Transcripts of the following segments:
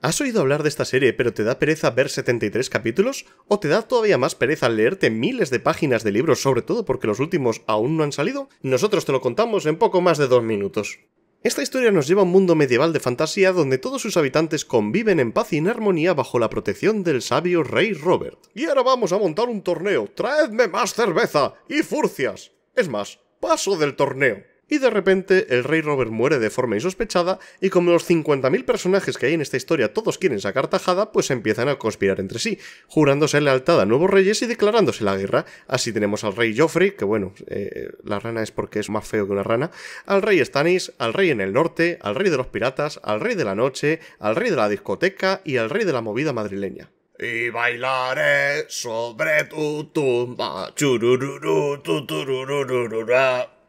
¿Has oído hablar de esta serie pero te da pereza ver 73 capítulos? ¿O te da todavía más pereza leerte miles de páginas de libros, sobre todo porque los últimos aún no han salido? Nosotros te lo contamos en poco más de dos minutos. Esta historia nos lleva a un mundo medieval de fantasía donde todos sus habitantes conviven en paz y en armonía bajo la protección del sabio rey Robert. Y ahora vamos a montar un torneo. Traedme más cerveza y furcias. Es más, paso del torneo y de repente el rey Robert muere de forma insospechada y como los 50.000 personajes que hay en esta historia todos quieren sacar tajada, pues empiezan a conspirar entre sí, jurándose lealtad a nuevos reyes y declarándose la guerra. Así tenemos al rey Joffrey, que bueno, eh, la rana es porque es más feo que una rana, al rey Stannis, al rey en el norte, al rey de los piratas, al rey de la noche, al rey de la discoteca y al rey de la movida madrileña. Y bailaré sobre tu tumba.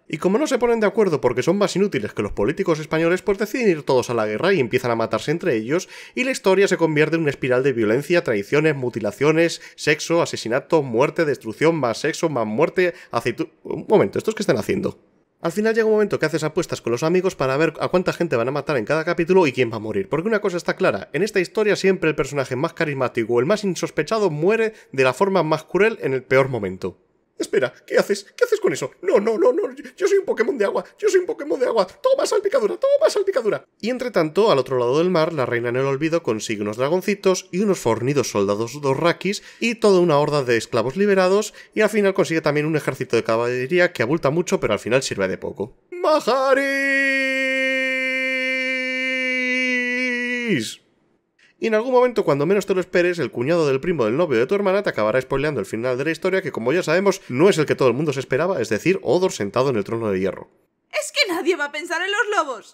Y como no se ponen de acuerdo porque son más inútiles que los políticos españoles, pues deciden ir todos a la guerra y empiezan a matarse entre ellos, y la historia se convierte en una espiral de violencia, traiciones, mutilaciones, sexo, asesinato, muerte, destrucción, más sexo, más muerte, hace Un momento, ¿estos qué están haciendo? Al final llega un momento que haces apuestas con los amigos para ver a cuánta gente van a matar en cada capítulo y quién va a morir. Porque una cosa está clara, en esta historia siempre el personaje más carismático o el más insospechado muere de la forma más cruel en el peor momento. Espera, ¿qué haces? ¿Qué haces con eso? No, no, no, no, yo soy un Pokémon de agua, yo soy un Pokémon de agua, toma salpicadura, toma salpicadura. Y entre tanto, al otro lado del mar, la reina en el olvido consigue unos dragoncitos y unos fornidos soldados raquis y toda una horda de esclavos liberados y al final consigue también un ejército de caballería que abulta mucho pero al final sirve de poco. ¡Majaris! Y en algún momento, cuando menos te lo esperes, el cuñado del primo del novio de tu hermana te acabará spoileando el final de la historia, que como ya sabemos, no es el que todo el mundo se esperaba, es decir, Odor sentado en el trono de hierro. Es que nadie va a pensar en los lobos.